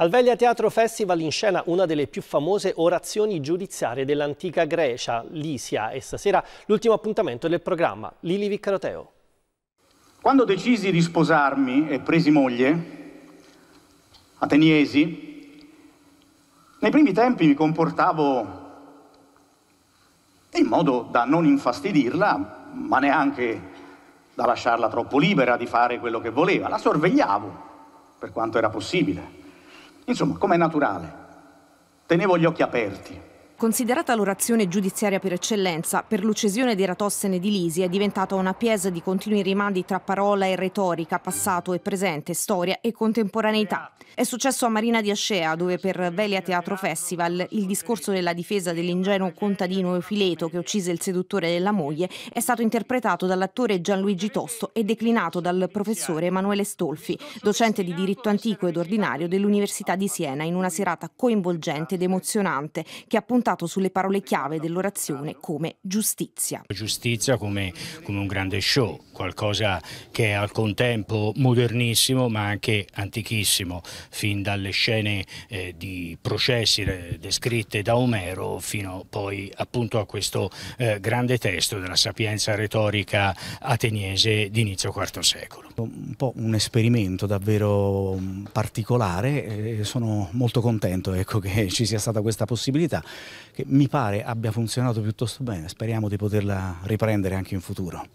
Al Veglia Teatro Festival in scena una delle più famose orazioni giudiziarie dell'antica Grecia, l'Isia, e stasera l'ultimo appuntamento del programma, Lili Viccaroteo. Quando decisi di sposarmi e presi moglie, ateniesi, nei primi tempi mi comportavo in modo da non infastidirla, ma neanche da lasciarla troppo libera di fare quello che voleva. La sorvegliavo per quanto era possibile. Insomma, come è naturale, tenevo gli occhi aperti. Considerata l'orazione giudiziaria per eccellenza, per l'uccisione di Eratossene di Lisi è diventata una piesa di continui rimandi tra parola e retorica, passato e presente, storia e contemporaneità. È successo a Marina di Ascea, dove per Velia Teatro Festival il discorso della difesa dell'ingenuo contadino Eufileto che uccise il seduttore della moglie è stato interpretato dall'attore Gianluigi Tosto e declinato dal professore Emanuele Stolfi, docente di diritto antico ed ordinario dell'Università di Siena, in una serata coinvolgente ed emozionante che appunta puntato sulle parole chiave dell'orazione come giustizia. Giustizia come, come un grande show, qualcosa che è al contempo modernissimo ma anche antichissimo, fin dalle scene eh, di processi eh, descritte da Omero fino poi appunto a questo eh, grande testo della sapienza retorica ateniese di inizio IV secolo. Un po' un esperimento davvero mm, particolare, eh, sono molto contento ecco, che ci sia stata questa possibilità che mi pare abbia funzionato piuttosto bene, speriamo di poterla riprendere anche in futuro.